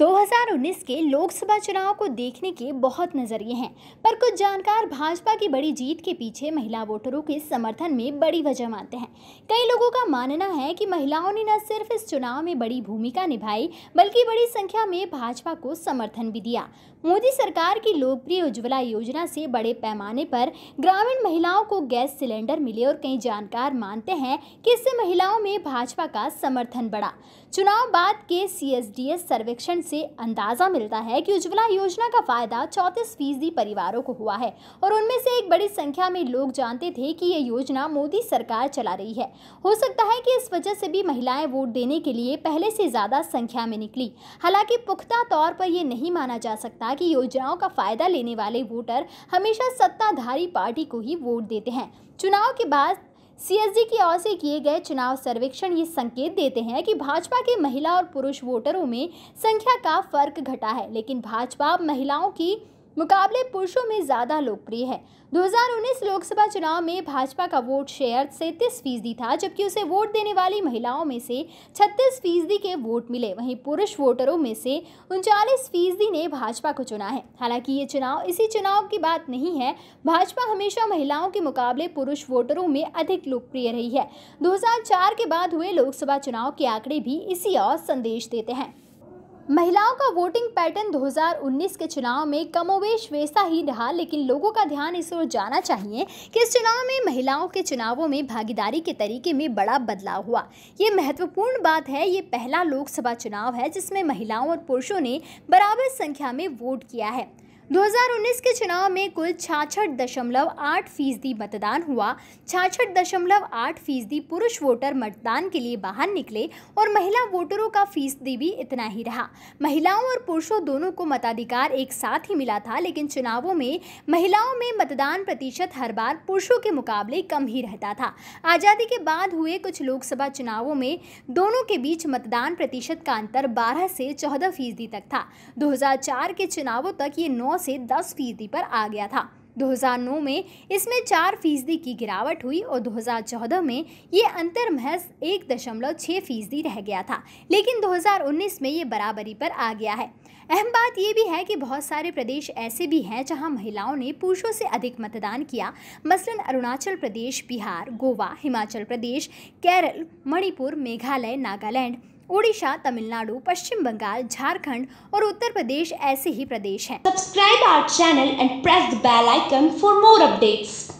2019 के लोकसभा चुनाव को देखने के बहुत नज़रिए हैं पर कुछ जानकार भाजपा की बड़ी जीत के पीछे महिला वोटरों के समर्थन में बड़ी वजह मानते हैं कई लोगों का मानना है कि महिलाओं ने न सिर्फ इस चुनाव में बड़ी भूमिका निभाई बल्कि बड़ी संख्या में भाजपा को समर्थन भी दिया मोदी सरकार की लोकप्रिय उज्ज्वला योजना से बड़े पैमाने पर ग्रामीण महिलाओं को गैस सिलेंडर मिले और कई जानकार मानते हैं कि इससे महिलाओं में भाजपा का समर्थन बढ़ा चुनाव बाद के सीएसडीएस सर्वेक्षण से अंदाज़ा मिलता है कि उज्ज्वला योजना का फ़ायदा चौंतीस फीसदी परिवारों को हुआ है और उनमें से एक बड़ी संख्या में लोग जानते थे कि ये योजना मोदी सरकार चला रही है हो सकता है कि इस वजह से भी महिलाएं वोट देने के लिए पहले से ज़्यादा संख्या में निकली हालांकि पुख्ता तौर पर यह नहीं माना जा सकता की योजनाओं का फ़ायदा लेने वाले वोटर हमेशा सत्ताधारी पार्टी को ही वोट देते हैं चुनाव के बाद सीएसडी की ओर से किए गए चुनाव सर्वेक्षण ये संकेत देते हैं कि भाजपा के महिला और पुरुष वोटरों में संख्या का फर्क घटा है लेकिन भाजपा महिलाओं की मुकाबले पुरुषों में ज़्यादा लोकप्रिय है 2019 लोकसभा चुनाव में भाजपा का वोट शेयर सैंतीस फीसदी था जबकि उसे वोट देने वाली महिलाओं में से 36 फीसदी के वोट मिले वहीं पुरुष वोटरों में से उनचालीस फीसदी ने भाजपा को चुना है हालांकि ये चुनाव इसी चुनाव की बात नहीं है भाजपा हमेशा महिलाओं के मुकाबले पुरुष वोटरों में अधिक लोकप्रिय रही है दो के बाद हुए लोकसभा चुनाव के आंकड़े भी इसी और संदेश देते हैं महिलाओं का वोटिंग पैटर्न 2019 के चुनाव में कमोवेश वैसा ही रहा लेकिन लोगों का ध्यान इस ओर जाना चाहिए कि इस चुनाव में महिलाओं के चुनावों में भागीदारी के तरीके में बड़ा बदलाव हुआ ये महत्वपूर्ण बात है ये पहला लोकसभा चुनाव है जिसमें महिलाओं और पुरुषों ने बराबर संख्या में वोट किया है 2019 के चुनाव में कुल छाछठ दशमलव आठ फीसदी मतदान हुआ छाछठ दशमलव आठ फीसदी पुरुष वोटर मतदान के लिए बाहर निकले और महिला वोटरों का फीसदी भी इतना ही रहा महिलाओं और पुरुषों दोनों को मताधिकार एक साथ ही मिला था लेकिन चुनावों में महिलाओं में मतदान प्रतिशत हर बार पुरुषों के मुकाबले कम ही रहता था आज़ादी के बाद हुए कुछ लोकसभा चुनावों में दोनों के बीच मतदान प्रतिशत का अंतर बारह से चौदह फीसदी तक था दो के चुनावों तक ये नौ 2009 से 10 फीसदी पर आ गया था 2009 में इसमें चार फीसदी की गिरावट हुई और 2014 में ये अंतर महज एक दशमलव छः फीसदी रह गया था लेकिन 2019 में ये बराबरी पर आ गया है अहम बात ये भी है कि बहुत सारे प्रदेश ऐसे भी हैं जहां महिलाओं ने पुरुषों से अधिक मतदान किया मसलन अरुणाचल प्रदेश बिहार गोवा हिमाचल प्रदेश केरल मणिपुर मेघालय नागालैंड ओडिशा तमिलनाडु पश्चिम बंगाल झारखंड और उत्तर प्रदेश ऐसे ही प्रदेश हैं। Subscribe our channel and press the bell icon for more updates